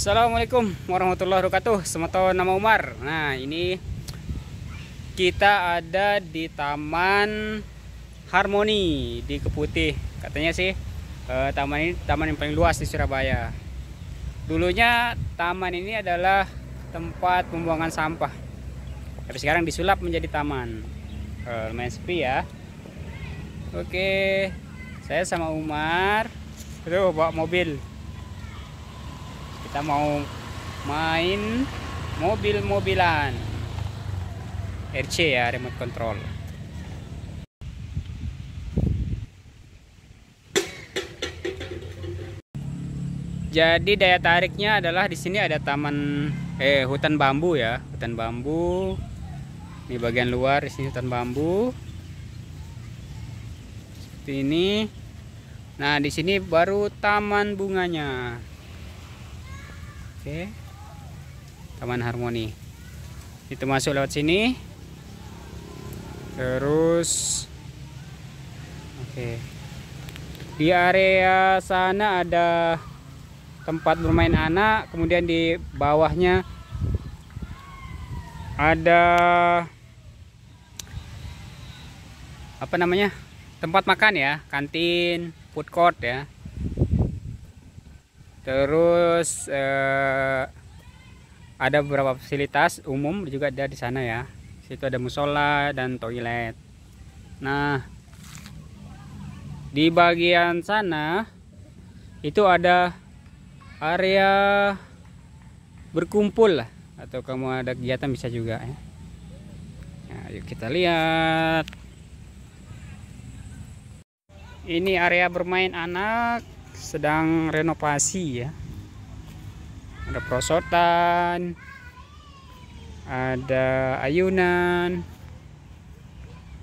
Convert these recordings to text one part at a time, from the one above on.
Assalamualaikum warahmatullahi wabarakatuh Semoga nama Umar Nah ini Kita ada di Taman Harmoni Di Keputih Katanya sih eh, Taman ini taman yang paling luas di Surabaya Dulunya taman ini adalah Tempat pembuangan sampah Tapi sekarang disulap menjadi taman eh, Lumayan sepi ya Oke Saya sama Umar Aduh bawa mobil kita mau main mobil-mobilan RC ya remote control jadi daya tariknya adalah di sini ada taman eh hutan bambu ya hutan bambu ini bagian luar di sini hutan bambu seperti ini nah di sini baru taman bunganya oke Taman Harmoni itu masuk lewat sini terus oke di area sana ada tempat bermain anak kemudian di bawahnya ada apa namanya tempat makan ya kantin food court ya terus eh, ada beberapa fasilitas umum juga ada di sana ya situ ada musola dan toilet nah di bagian sana itu ada area berkumpul atau kamu ada kegiatan bisa juga ya nah, yuk kita lihat ini area bermain anak sedang renovasi ya ada prosotan ada ayunan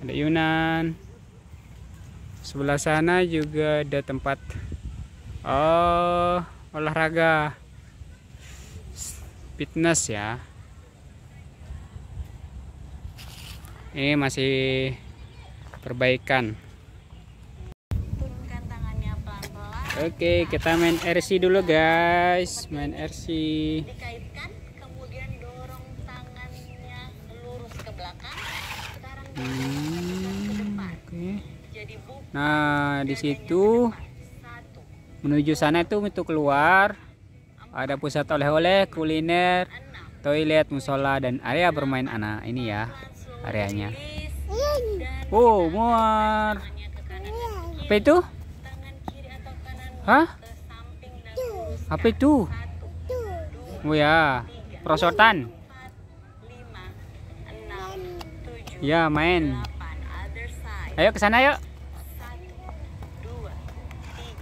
ada ayunan sebelah sana juga ada tempat oh, olahraga fitness ya ini masih perbaikan Oke, okay, kita main RC dulu guys. Main RC. Dikaitkan, kemudian dorong tangannya lurus ke belakang. Sekarang hmm, ke Oke. Jadi Nah, di situ menuju sana itu untuk keluar. Ada pusat oleh-oleh, kuliner, toilet, musola dan area bermain anak. Ini ya areanya. Oh, muar. Apa itu? Hah? Apa itu? Oh ya, prosotan. Ya, main. Ayo ke sana yuk.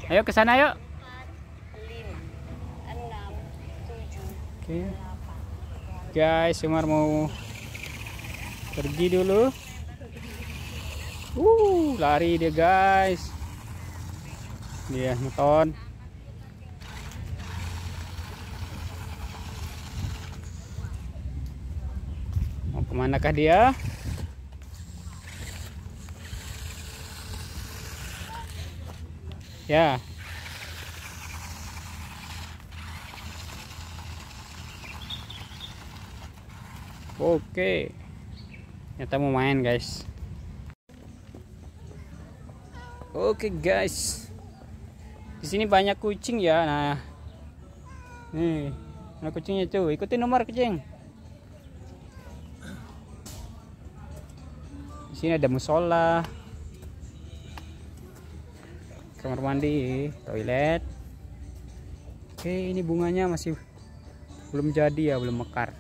Ayo ke sana yuk. Oke. Guys, Umar mau pergi dulu. Uh, lari dia guys dia nonton. Mau kemanakah dia? Ya. Oke. Nyata mau main, guys. Oke, guys di sini banyak kucing ya nah nih mana kucingnya tuh ikuti nomor kucing di sini ada musola kamar mandi toilet oke ini bunganya masih belum jadi ya belum mekar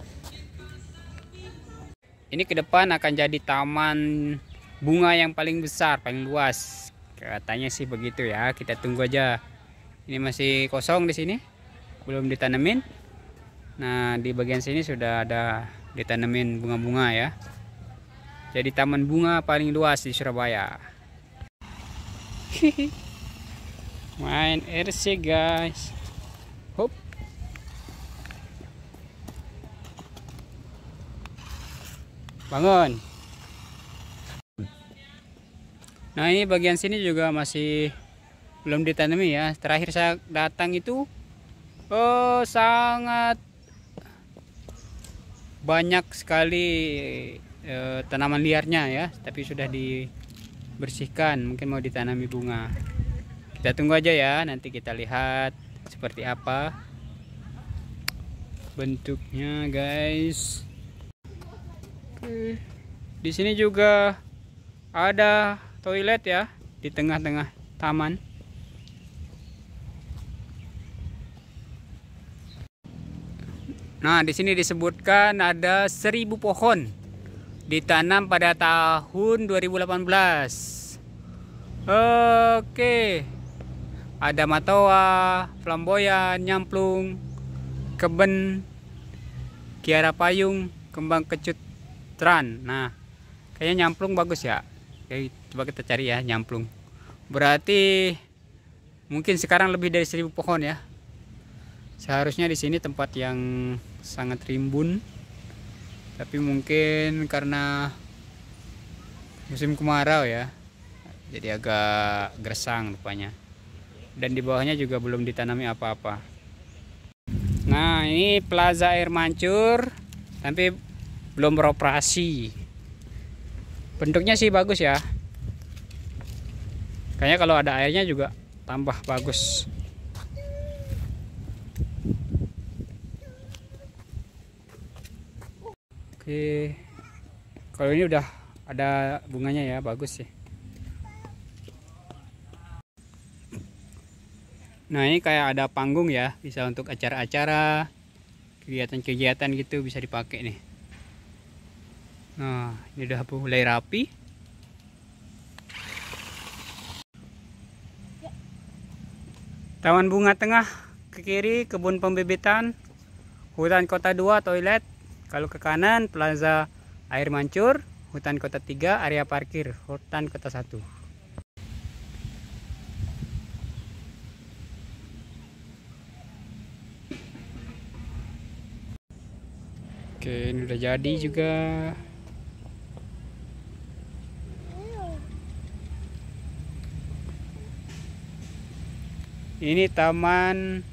ini ke depan akan jadi taman bunga yang paling besar paling luas katanya sih begitu ya kita tunggu aja ini masih kosong di sini. Belum ditanemin. Nah, di bagian sini sudah ada ditanemin bunga-bunga ya. Jadi taman bunga paling luas di Surabaya. Main RC guys. Hop. Bangun. Nah, ini bagian sini juga masih belum ditanami ya terakhir saya datang itu oh, sangat banyak sekali eh, tanaman liarnya ya tapi sudah dibersihkan mungkin mau ditanami bunga kita tunggu aja ya nanti kita lihat seperti apa bentuknya guys Oke. Hmm. di sini juga ada toilet ya di tengah-tengah taman Nah, di sini disebutkan ada 1000 pohon ditanam pada tahun 2018. Oke. Ada matoa, flamboyan, nyamplung, keben, kiara payung, kembang kecut, tran. Nah, kayaknya nyamplung bagus ya. Oke, coba kita cari ya nyamplung. Berarti mungkin sekarang lebih dari 1000 pohon ya seharusnya di sini tempat yang sangat rimbun tapi mungkin karena musim kemarau ya jadi agak gersang rupanya dan di bawahnya juga belum ditanami apa-apa nah ini plaza air mancur tapi belum beroperasi bentuknya sih bagus ya kayaknya kalau ada airnya juga tambah bagus Oke. Kalau ini udah ada bunganya ya, bagus sih. Nah, ini kayak ada panggung ya, bisa untuk acara-acara, kegiatan-kegiatan gitu bisa dipakai nih. Nah, ini udah mulai rapi. Taman bunga tengah ke kiri, kebun pembibitan, hutan kota 2, toilet, kalau ke kanan Plaza Air Mancur, Hutan Kota 3, area parkir Hutan Kota 1. Oke, ini udah jadi juga. Ini taman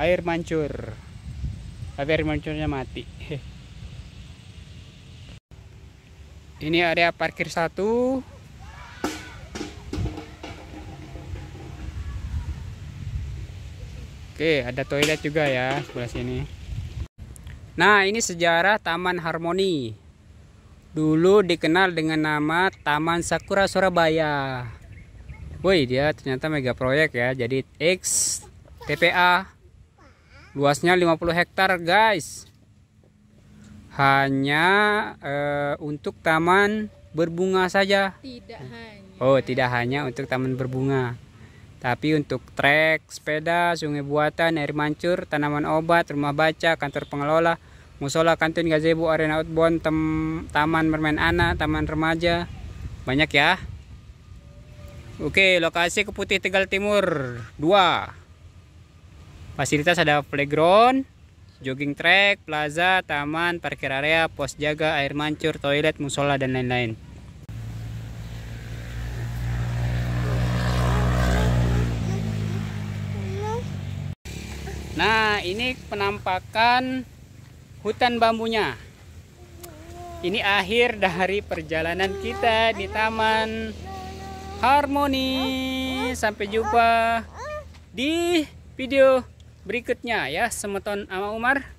air mancur tapi air mati ini area parkir satu oke ada toilet juga ya sebelah sini nah ini sejarah Taman Harmoni dulu dikenal dengan nama Taman Sakura Surabaya woi dia ternyata mega proyek ya jadi X TPA Luasnya 50 hektar, guys. Hanya uh, untuk taman berbunga saja. Tidak hanya. Oh, tidak hanya untuk taman berbunga. Tapi untuk trek, sepeda, sungai buatan, air mancur, tanaman obat, rumah baca, kantor pengelola, musola, kantin, gazebo, arena outbound, tem taman bermain anak, taman remaja, banyak ya. Oke, lokasi Keputih Tegal Timur 2. Fasilitas ada playground, jogging track, plaza, taman, parkir area, pos jaga, air mancur, toilet, musola, dan lain-lain. Nah, ini penampakan hutan bambunya. Ini akhir dari perjalanan kita di Taman Harmoni. Sampai jumpa di video berikutnya ya semeton sama Umar